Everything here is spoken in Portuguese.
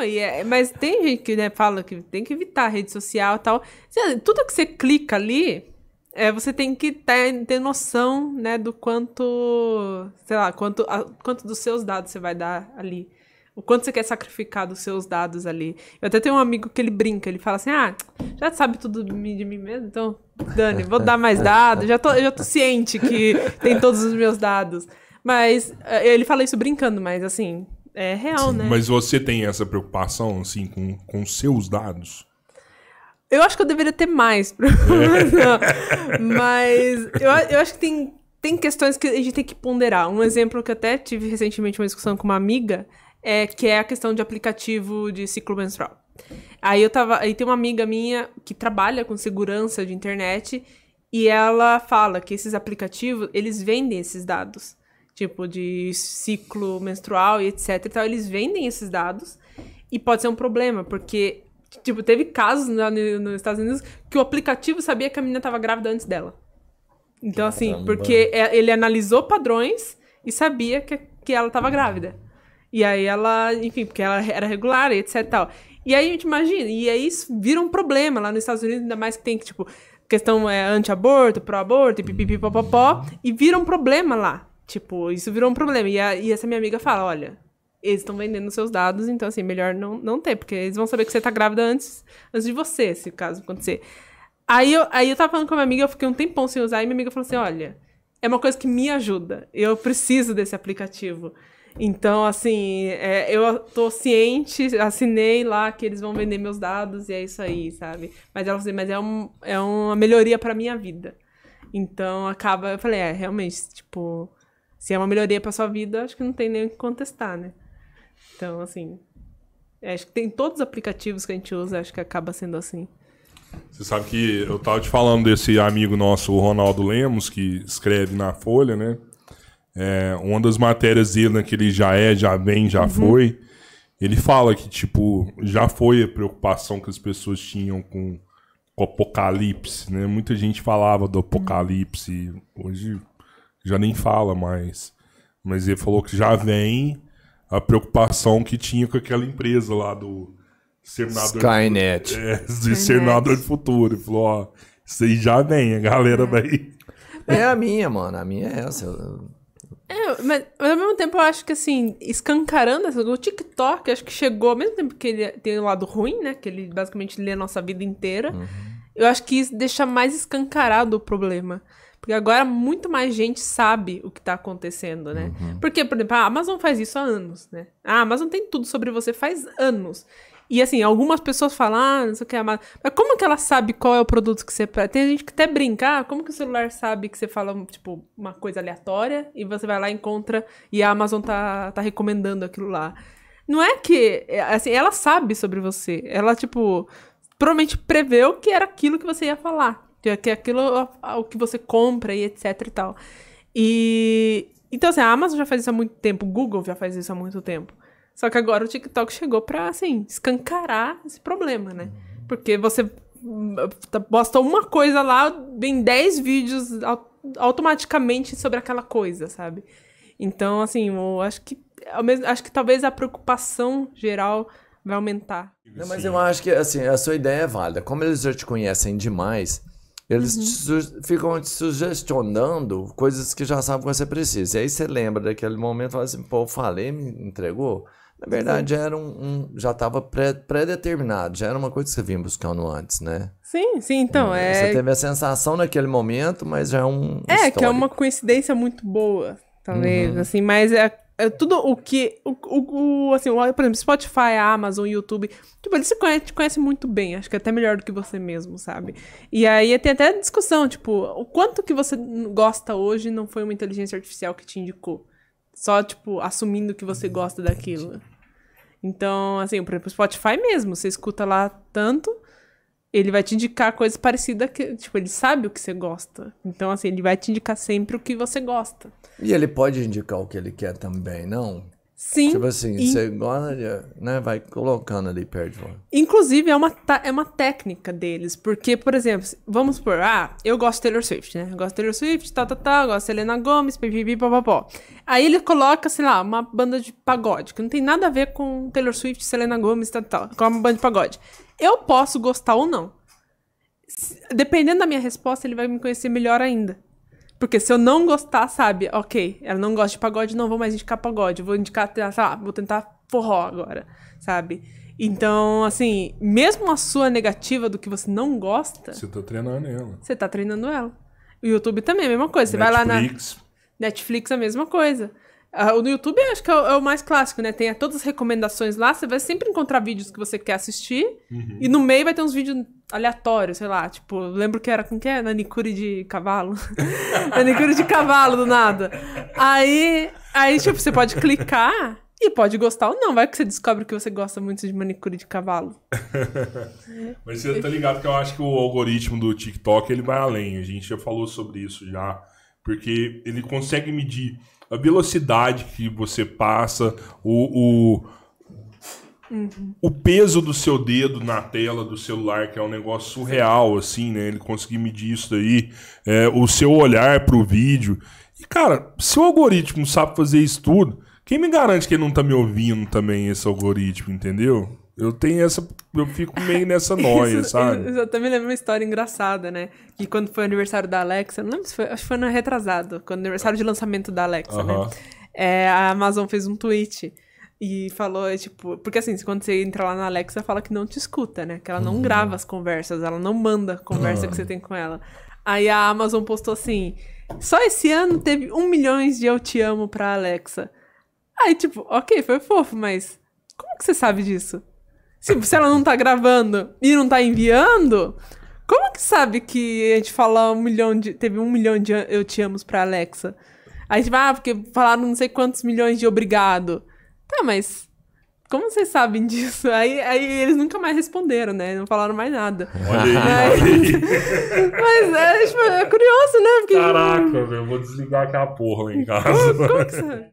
Não, e é, mas tem gente que né, fala que tem que evitar rede social e tal. Tudo que você clica ali, é, você tem que ter, tá, ter noção, né, do quanto, sei lá, quanto, a, quanto dos seus dados você vai dar ali. O quanto você quer sacrificar dos seus dados ali. Eu até tenho um amigo que ele brinca, ele fala assim, ah, já sabe tudo de mim, de mim mesmo, então, Dani, vou dar mais dados, já tô, já tô ciente que tem todos os meus dados. Mas eh, ele fala isso brincando, mas assim, é real, Sim, né? Mas você tem essa preocupação, assim, com, com seus dados? Eu acho que eu deveria ter mais. É. mas eu, eu acho que tem, tem questões que a gente tem que ponderar. Um exemplo que até tive recentemente uma discussão com uma amiga é que é a questão de aplicativo de ciclo menstrual. Aí eu tava. Aí tem uma amiga minha que trabalha com segurança de internet e ela fala que esses aplicativos, eles vendem esses dados tipo de ciclo menstrual e etc. Então eles vendem esses dados e pode ser um problema, porque tipo, teve casos na, nos Estados Unidos que o aplicativo sabia que a menina estava grávida antes dela. Então assim, Caramba. porque é, ele analisou padrões e sabia que, que ela estava grávida. E aí ela, enfim, porque ela era regular e etc tal. E aí a gente imagina, e aí isso vira um problema lá nos Estados Unidos, ainda mais que tem tipo, questão é anti-aborto, pró-aborto, pipipipopopó, e vira um problema lá. Tipo, isso virou um problema. E, a, e essa minha amiga fala: olha, eles estão vendendo seus dados, então, assim, melhor não, não ter, porque eles vão saber que você tá grávida antes, antes de você, se o caso acontecer. Aí eu, aí eu tava falando com a minha amiga, eu fiquei um tempão sem usar, e minha amiga falou assim: olha, é uma coisa que me ajuda, eu preciso desse aplicativo. Então, assim, é, eu tô ciente, assinei lá que eles vão vender meus dados e é isso aí, sabe? Mas ela falou assim, mas é, um, é uma melhoria pra minha vida. Então, acaba, eu falei, é, realmente, tipo, se é uma melhoria para sua vida, acho que não tem nem o que contestar, né? Então, assim, é, acho que tem todos os aplicativos que a gente usa, acho que acaba sendo assim. Você sabe que eu tava te falando desse amigo nosso, o Ronaldo Lemos, que escreve na Folha, né? É, uma das matérias dele, naquele né, já é, já vem, já uhum. foi, ele fala que, tipo, já foi a preocupação que as pessoas tinham com, com o apocalipse, né? Muita gente falava do apocalipse. Hoje já nem fala mais. Mas ele falou que já vem a preocupação que tinha com aquela empresa lá do Senador Skynet. é, do Skynet. Senador do Futuro. Ele falou, ó, isso aí já vem, a galera é. vai. É a minha, mano. A minha é essa. É, mas, mas, ao mesmo tempo eu acho que assim, escancarando essa, o TikTok, acho que chegou, ao mesmo tempo que ele tem o um lado ruim, né? Que ele basicamente lê a nossa vida inteira. Uhum. Eu acho que isso deixa mais escancarado o problema e agora muito mais gente sabe o que está acontecendo, né? Uhum. Porque, por exemplo, a Amazon faz isso há anos, né? A Amazon tem tudo sobre você faz anos. E assim, algumas pessoas falam, ah, não sei o que, mas como que ela sabe qual é o produto que você. Tem gente que até brinca, ah, como que o celular sabe que você fala, tipo, uma coisa aleatória e você vai lá, encontra e a Amazon tá, tá recomendando aquilo lá. Não é que. É, assim, ela sabe sobre você. Ela, tipo, provavelmente preveu que era aquilo que você ia falar que aquilo o que você compra e etc e tal. E então assim, a Amazon já faz isso há muito tempo, o Google já faz isso há muito tempo. Só que agora o TikTok chegou para assim escancarar esse problema, né? Uhum. Porque você hum, posta uma coisa lá, vem 10 vídeos automaticamente sobre aquela coisa, sabe? Então, assim, eu acho que acho que talvez a preocupação geral vai aumentar. Não, mas eu acho que assim, a sua ideia é válida. Como eles já te conhecem demais, eles uhum. te ficam te sugestionando coisas que já sabem que você precisa. E aí você lembra daquele momento e fala assim, pô, falei, me entregou? Na é. verdade, era um, um já estava pré-determinado, já era uma coisa que você vinha buscando antes, né? Sim, sim, então é... é você teve a sensação naquele momento, mas já é um É, histórico. que é uma coincidência muito boa, talvez, uhum. assim, mas é é tudo o que. O, o, o, assim, o, por exemplo, Spotify, Amazon, YouTube. Tipo, eles se conhecem, te conhecem muito bem. Acho que é até melhor do que você mesmo, sabe? E aí tem até discussão, tipo, o quanto que você gosta hoje não foi uma inteligência artificial que te indicou. Só, tipo, assumindo que você gosta daquilo. Então, assim, por exemplo, Spotify mesmo, você escuta lá tanto ele vai te indicar coisas parecidas que, tipo, ele sabe o que você gosta. Então, assim, ele vai te indicar sempre o que você gosta. E ele pode indicar o que ele quer também, não? Sim. Tipo assim, e... você olha, né, vai colocando ali perto de uma. Inclusive, é uma, é uma técnica deles. Porque, por exemplo, vamos por, ah, eu gosto de Taylor Swift, né? Eu gosto de Taylor Swift, tal, tá, tal, tá, tal, tá, gosto de Selena Gomes, pipipi, papapó. Aí ele coloca, sei lá, uma banda de pagode, que não tem nada a ver com Taylor Swift, Selena Gomes, tal, tal, com uma banda de pagode. Eu posso gostar ou não. Dependendo da minha resposta, ele vai me conhecer melhor ainda. Porque se eu não gostar, sabe, ok, ela não gosta de pagode, não vou mais indicar pagode, vou indicar, sei lá, vou tentar forró agora, sabe? Então, assim, mesmo a sua negativa do que você não gosta. Você tá treinando ela. Você tá treinando ela. O YouTube também é a mesma coisa. Você Netflix. vai lá na. Netflix é a mesma coisa. Uh, no YouTube acho que é o, é o, mais clássico, né? Tem todas as recomendações lá, você vai sempre encontrar vídeos que você quer assistir. Uhum. E no meio vai ter uns vídeos aleatórios, sei lá, tipo, lembro que era com que manicure Nanicure de cavalo. Nanicure de cavalo, do nada. Aí, aí, tipo, você pode clicar e pode gostar ou não, vai que você descobre que você gosta muito de manicure de cavalo. Mas você tá ligado que eu acho que o algoritmo do TikTok ele vai além. A gente já falou sobre isso já porque ele consegue medir a velocidade que você passa, o, o, uhum. o, peso do seu dedo na tela do celular, que é um negócio surreal, assim, né? Ele conseguir medir isso daí, é, o seu olhar para o vídeo. E, cara, se o algoritmo sabe fazer isso tudo, quem me garante que ele não tá me ouvindo também, esse algoritmo, entendeu? Eu tenho essa. Eu fico meio nessa noia, Isso, sabe? Isso, eu também lembro uma história engraçada, né? Que quando foi o aniversário da Alexa, não lembro se foi, acho que foi no retrasado, quando aniversário de lançamento da Alexa, uh -huh. né? É, a Amazon fez um tweet e falou, é, tipo, porque assim, quando você entra lá na Alexa, fala que não te escuta, né? Que ela não uhum. grava as conversas, ela não manda a conversa uhum. que você ah. tem com ela. Aí a Amazon postou assim: só esse ano teve um milhão de eu te amo pra Alexa. Aí, tipo, ok, foi fofo, mas como que você sabe disso? Se, se ela não tá gravando e não tá enviando, como que sabe que a gente fala um milhão de. Teve um milhão de eu te amo pra Alexa? Aí tipo, ah, porque falaram não sei quantos milhões de obrigado. Tá, mas. Como vocês sabem disso? Aí, aí eles nunca mais responderam, né? Não falaram mais nada. Olha aí. Mas, mas é, tipo, é curioso, né? Porque, Caraca, tipo... eu vou desligar aquela porra em casa. Como, como que você...